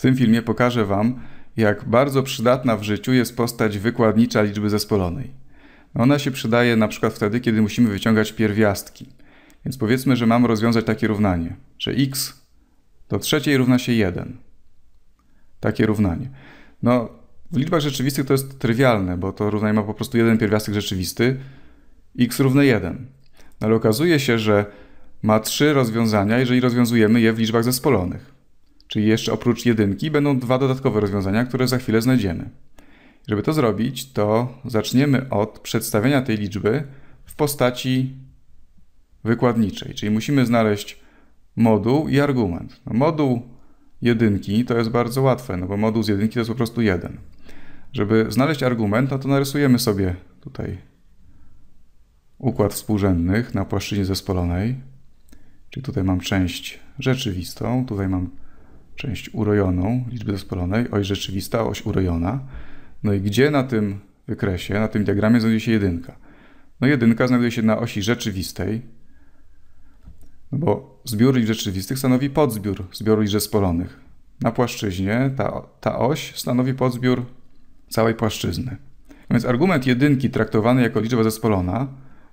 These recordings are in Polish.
W tym filmie pokażę Wam, jak bardzo przydatna w życiu jest postać wykładnicza liczby zespolonej. Ona się przydaje na przykład wtedy, kiedy musimy wyciągać pierwiastki. Więc powiedzmy, że mamy rozwiązać takie równanie, że x do trzeciej równa się 1. Takie równanie. No, w liczbach rzeczywistych to jest trywialne, bo to równanie ma po prostu jeden pierwiastek rzeczywisty, x równe 1. No, ale okazuje się, że ma trzy rozwiązania, jeżeli rozwiązujemy je w liczbach zespolonych. Czyli jeszcze oprócz jedynki będą dwa dodatkowe rozwiązania, które za chwilę znajdziemy. Żeby to zrobić, to zaczniemy od przedstawienia tej liczby w postaci wykładniczej, czyli musimy znaleźć moduł i argument. No, moduł jedynki to jest bardzo łatwe, no bo moduł z jedynki to jest po prostu jeden. Żeby znaleźć argument, no to narysujemy sobie tutaj układ współrzędnych na płaszczyźnie zespolonej. Czyli tutaj mam część rzeczywistą, tutaj mam część urojoną liczby zespolonej, oś rzeczywista, oś urojona. No i gdzie na tym wykresie, na tym diagramie znajduje się jedynka? No jedynka znajduje się na osi rzeczywistej, no bo zbiór liczb rzeczywistych stanowi podzbiór zbioru liczb zespolonych. Na płaszczyźnie ta, ta oś stanowi podzbiór całej płaszczyzny. Więc argument jedynki traktowany jako liczba zespolona,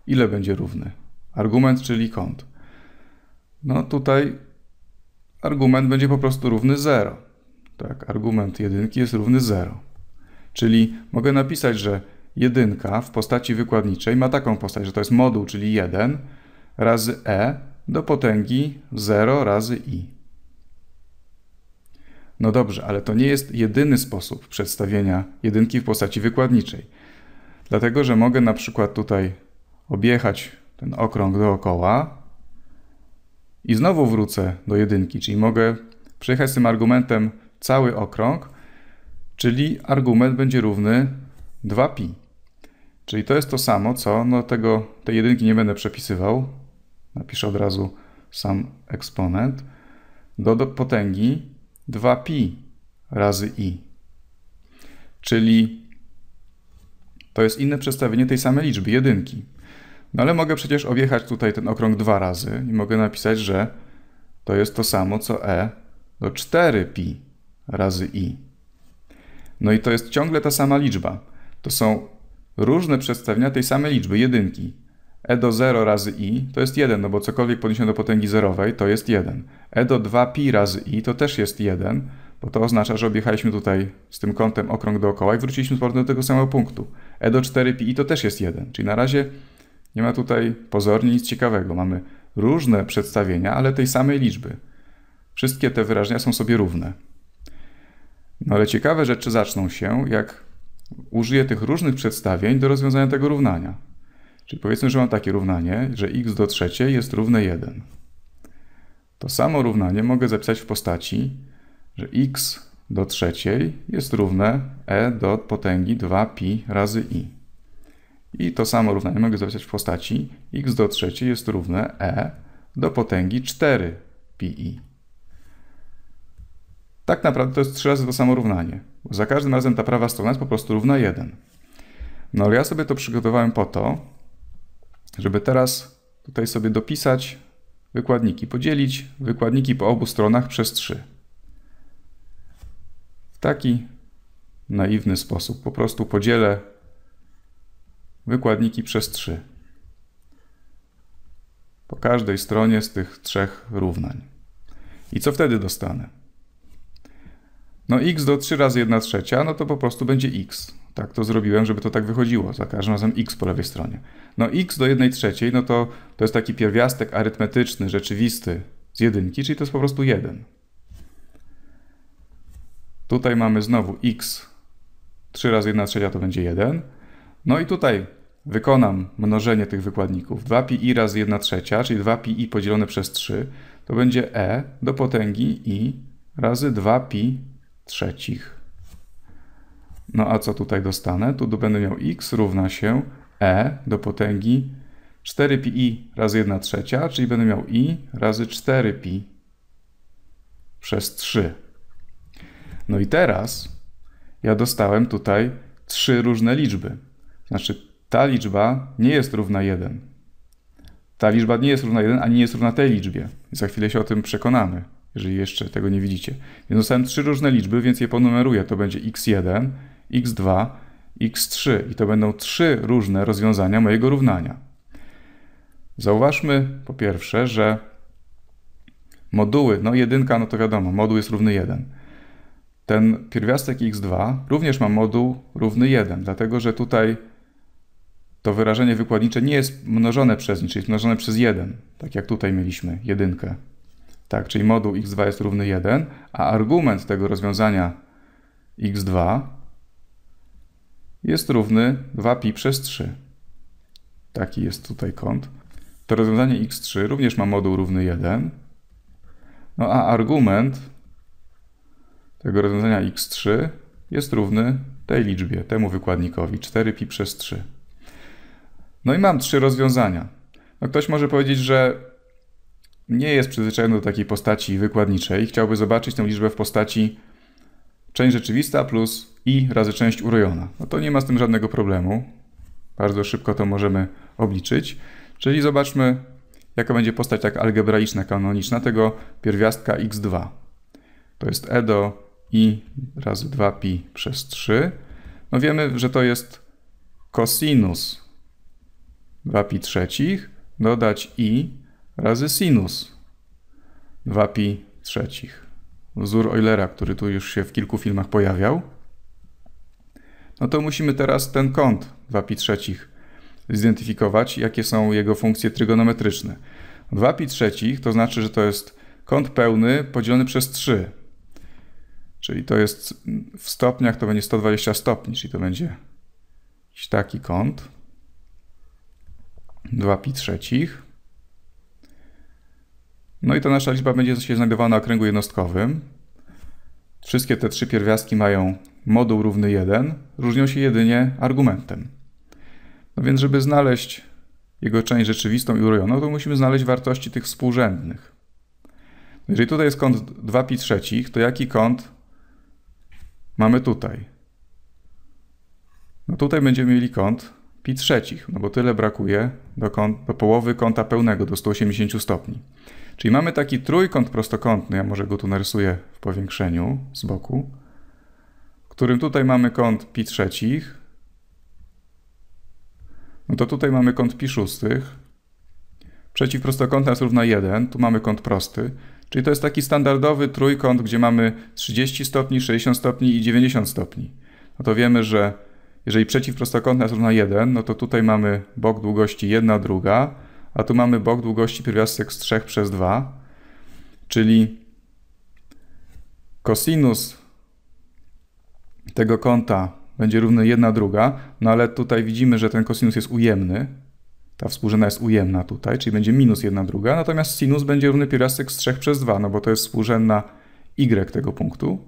ile będzie równy? Argument, czyli kąt. No tutaj argument będzie po prostu równy 0. Tak, argument jedynki jest równy 0. Czyli mogę napisać, że jedynka w postaci wykładniczej ma taką postać, że to jest moduł, czyli 1 razy e do potęgi 0 razy i. No dobrze, ale to nie jest jedyny sposób przedstawienia jedynki w postaci wykładniczej. Dlatego, że mogę na przykład tutaj objechać ten okrąg dookoła i znowu wrócę do jedynki, czyli mogę przejechać z tym argumentem cały okrąg, czyli argument będzie równy 2pi. Czyli to jest to samo, co no tego, tej jedynki nie będę przepisywał. Napiszę od razu sam eksponent. Do, do potęgi 2pi razy i. Czyli to jest inne przedstawienie tej samej liczby, jedynki. No ale mogę przecież objechać tutaj ten okrąg dwa razy i mogę napisać, że to jest to samo co e do 4pi razy i. No i to jest ciągle ta sama liczba. To są różne przedstawienia tej samej liczby, jedynki. e do 0 razy i to jest 1, no bo cokolwiek podniesiono do potęgi zerowej to jest 1. e do 2pi razy i to też jest 1, bo to oznacza, że objechaliśmy tutaj z tym kątem okrąg dookoła i wróciliśmy z powrotem do tego samego punktu. e do 4pi to też jest 1, czyli na razie nie ma tutaj pozornie nic ciekawego. Mamy różne przedstawienia, ale tej samej liczby. Wszystkie te wyrażenia są sobie równe. No ale ciekawe rzeczy zaczną się, jak użyję tych różnych przedstawień do rozwiązania tego równania. Czyli powiedzmy, że mam takie równanie, że x do trzeciej jest równe 1. To samo równanie mogę zapisać w postaci, że x do trzeciej jest równe e do potęgi 2pi razy i. I to samo równanie mogę zapisać w postaci x do trzeciej jest równe e do potęgi 4 pi. Tak naprawdę to jest trzy razy to samo równanie. Bo za każdym razem ta prawa strona jest po prostu równa 1. No ale ja sobie to przygotowałem po to, żeby teraz tutaj sobie dopisać wykładniki, podzielić wykładniki po obu stronach przez 3. W taki naiwny sposób. Po prostu podzielę wykładniki przez 3. Po każdej stronie z tych trzech równań. I co wtedy dostanę? No x do 3 razy 1 trzecia, no to po prostu będzie x. Tak to zrobiłem, żeby to tak wychodziło. Za każdym razem x po lewej stronie. No x do 1 trzeciej, no to to jest taki pierwiastek arytmetyczny, rzeczywisty z jedynki, czyli to jest po prostu 1. Tutaj mamy znowu x 3 razy 1 trzecia to będzie 1. No i tutaj wykonam mnożenie tych wykładników 2pi razy 1 trzecia, czyli 2pi podzielone przez 3, to będzie e do potęgi i razy 2pi trzecich. No a co tutaj dostanę? Tu będę miał x równa się e do potęgi 4pi razy 1 trzecia, czyli będę miał i razy 4pi przez 3. No i teraz ja dostałem tutaj trzy różne liczby. Znaczy ta liczba nie jest równa 1. Ta liczba nie jest równa 1, ani nie jest równa tej liczbie. za chwilę się o tym przekonamy, jeżeli jeszcze tego nie widzicie. Więc dostałem trzy różne liczby, więc je ponumeruję. To będzie x1, x2, x3 i to będą trzy różne rozwiązania mojego równania. Zauważmy po pierwsze, że moduły, no jedynka, no to wiadomo, moduł jest równy 1. Ten pierwiastek x2 również ma moduł równy 1, dlatego że tutaj to wyrażenie wykładnicze nie jest mnożone przez nic, czyli jest mnożone przez 1, tak jak tutaj mieliśmy jedynkę. Tak, czyli moduł x2 jest równy 1, a argument tego rozwiązania x2 jest równy 2pi przez 3. Taki jest tutaj kąt. To rozwiązanie x3 również ma moduł równy 1, no a argument tego rozwiązania x3 jest równy tej liczbie, temu wykładnikowi, 4pi przez 3. No i mam trzy rozwiązania. No ktoś może powiedzieć, że nie jest przyzwyczajony do takiej postaci wykładniczej, chciałby zobaczyć tę liczbę w postaci część rzeczywista plus i razy część urojona. No to nie ma z tym żadnego problemu. Bardzo szybko to możemy obliczyć. Czyli zobaczmy, jaka będzie postać tak algebraiczna, kanoniczna tego pierwiastka x2. To jest e do i razy 2pi przez 3. No wiemy, że to jest kosinus 2pi trzecich dodać i razy sinus 2pi trzecich. Wzór Eulera, który tu już się w kilku filmach pojawiał. No to musimy teraz ten kąt 2pi trzecich zidentyfikować, jakie są jego funkcje trygonometryczne. 2pi trzecich to znaczy, że to jest kąt pełny podzielony przez 3. Czyli to jest w stopniach to będzie 120 stopni, czyli to będzie jakiś taki kąt. 2 pi trzecich. No i ta nasza liczba będzie się znajdowała na kręgu jednostkowym. Wszystkie te trzy pierwiastki mają moduł równy 1, różnią się jedynie argumentem. No więc, żeby znaleźć jego część rzeczywistą i urojoną, to musimy znaleźć wartości tych współrzędnych. Jeżeli tutaj jest kąt 2 pi trzecich, to jaki kąt mamy tutaj? No tutaj będziemy mieli kąt pi trzecich, no bo tyle brakuje, do, do połowy kąta pełnego, do 180 stopni. Czyli mamy taki trójkąt prostokątny, ja może go tu narysuję w powiększeniu z boku, w którym tutaj mamy kąt pi trzecich, no to tutaj mamy kąt pi szóstych, przeciwprostokątna jest równa 1, tu mamy kąt prosty, czyli to jest taki standardowy trójkąt, gdzie mamy 30 stopni, 60 stopni i 90 stopni. No to wiemy, że jeżeli przeciw prostokątna jest równa 1, no to tutaj mamy bok długości 1, druga, a tu mamy bok długości pierwiastek z 3 przez 2, czyli kosinus tego kąta będzie równy 1 druga, no ale tutaj widzimy, że ten kosinus jest ujemny, ta współrzędna jest ujemna tutaj, czyli będzie minus 1 druga, natomiast sinus będzie równy pierwiastek z 3 przez 2, no bo to jest współrzędna y tego punktu,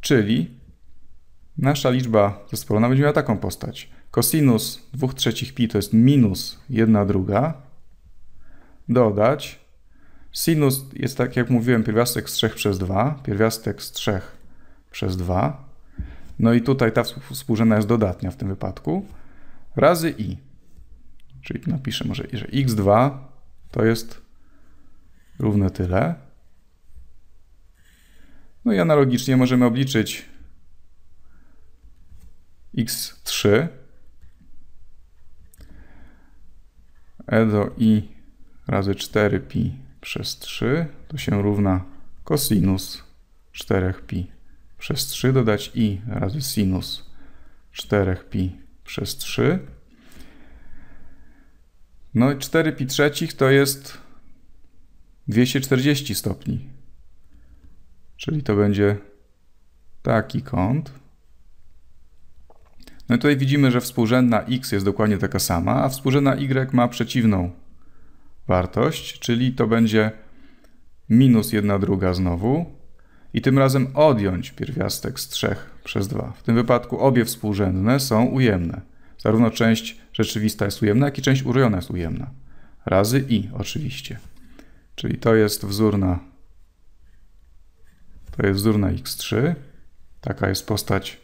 czyli Nasza liczba zespolona będzie miała taką postać. Cosinus 2 trzecich pi to jest minus 1 druga. Dodać. Sinus jest tak jak mówiłem pierwiastek z 3 przez 2. Pierwiastek z 3 przez 2. No i tutaj ta współrzędna jest dodatnia w tym wypadku. Razy i. Czyli napiszę może, że x2 to jest równe tyle. No i analogicznie możemy obliczyć x3 e do i razy 4pi przez 3 to się równa kosinus 4pi przez 3 dodać i razy sinus 4pi przez 3 no i 4 pi trzecich to jest 240 stopni. Czyli to będzie taki kąt. No i tutaj widzimy, że współrzędna x jest dokładnie taka sama, a współrzędna y ma przeciwną wartość, czyli to będzie minus 1 druga znowu i tym razem odjąć pierwiastek z 3 przez 2. W tym wypadku obie współrzędne są ujemne. Zarówno część rzeczywista jest ujemna, jak i część urojona jest ujemna. Razy i oczywiście. Czyli to jest wzór na to jest wzór na x3. Taka jest postać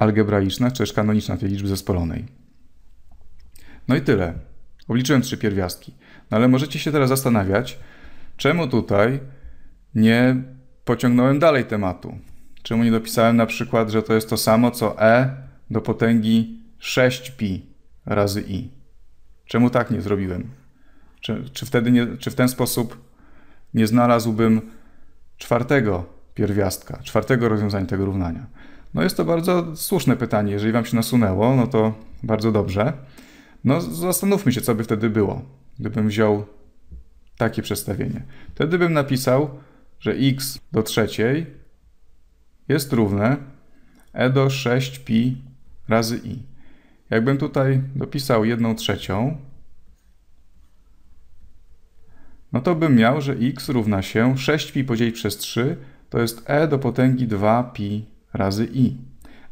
algebraiczna czy też kanoniczna tej liczby zespolonej. No i tyle. Obliczyłem trzy pierwiastki. No ale możecie się teraz zastanawiać, czemu tutaj nie pociągnąłem dalej tematu. Czemu nie dopisałem na przykład, że to jest to samo co e do potęgi 6pi razy i. Czemu tak nie zrobiłem? Czy, czy wtedy nie, czy w ten sposób nie znalazłbym czwartego pierwiastka, czwartego rozwiązania tego równania? No jest to bardzo słuszne pytanie. Jeżeli wam się nasunęło, no to bardzo dobrze. No zastanówmy się, co by wtedy było, gdybym wziął takie przestawienie. Wtedy bym napisał, że x do trzeciej jest równe e do 6pi razy i. Jakbym tutaj dopisał jedną trzecią, no to bym miał, że x równa się 6pi podzielić przez 3, to jest e do potęgi 2pi razy i.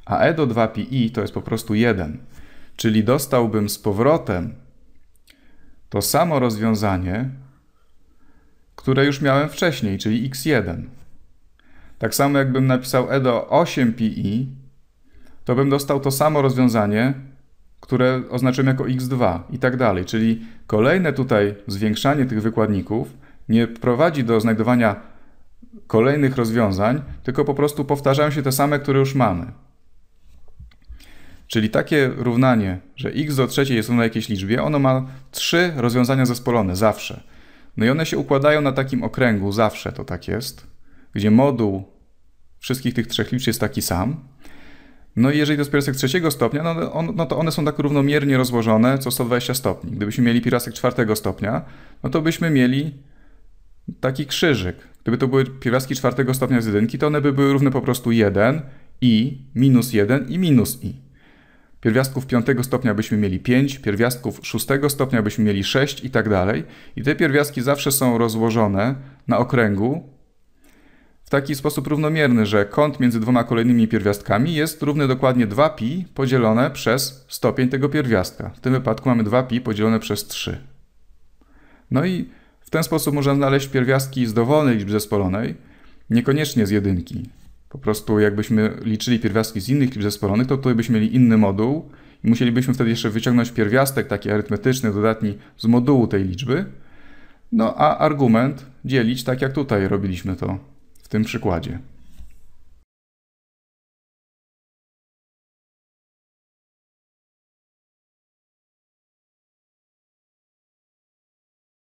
A e do 2pi to jest po prostu 1. Czyli dostałbym z powrotem to samo rozwiązanie, które już miałem wcześniej, czyli x1. Tak samo jakbym napisał e do 8pi, to bym dostał to samo rozwiązanie, które oznaczyłem jako x2 i tak dalej. Czyli kolejne tutaj zwiększanie tych wykładników nie prowadzi do znajdowania kolejnych rozwiązań, tylko po prostu powtarzają się te same, które już mamy. Czyli takie równanie, że x do trzeciej jest na jakiejś liczbie, ono ma trzy rozwiązania zespolone zawsze. No i one się układają na takim okręgu, zawsze to tak jest, gdzie moduł wszystkich tych trzech liczb jest taki sam. No i jeżeli to jest pirasek trzeciego stopnia, no, on, no, to one są tak równomiernie rozłożone co 120 stopni. Gdybyśmy mieli pirasek czwartego stopnia, no to byśmy mieli taki krzyżyk, Gdyby to były pierwiastki czwartego stopnia z jedynki, to one by były równe po prostu 1 i minus 1 i minus i. Pierwiastków piątego stopnia byśmy mieli 5, pierwiastków szóstego stopnia byśmy mieli 6 i tak dalej. I te pierwiastki zawsze są rozłożone na okręgu w taki sposób równomierny, że kąt między dwoma kolejnymi pierwiastkami jest równy dokładnie 2pi podzielone przez stopień tego pierwiastka. W tym wypadku mamy 2pi podzielone przez 3. No i w ten sposób można znaleźć pierwiastki z dowolnej liczby zespolonej, niekoniecznie z jedynki. Po prostu jakbyśmy liczyli pierwiastki z innych liczb zespolonych, to tutaj byśmy mieli inny moduł i musielibyśmy wtedy jeszcze wyciągnąć pierwiastek taki arytmetyczny, dodatni z modułu tej liczby. No a argument dzielić tak jak tutaj robiliśmy to w tym przykładzie.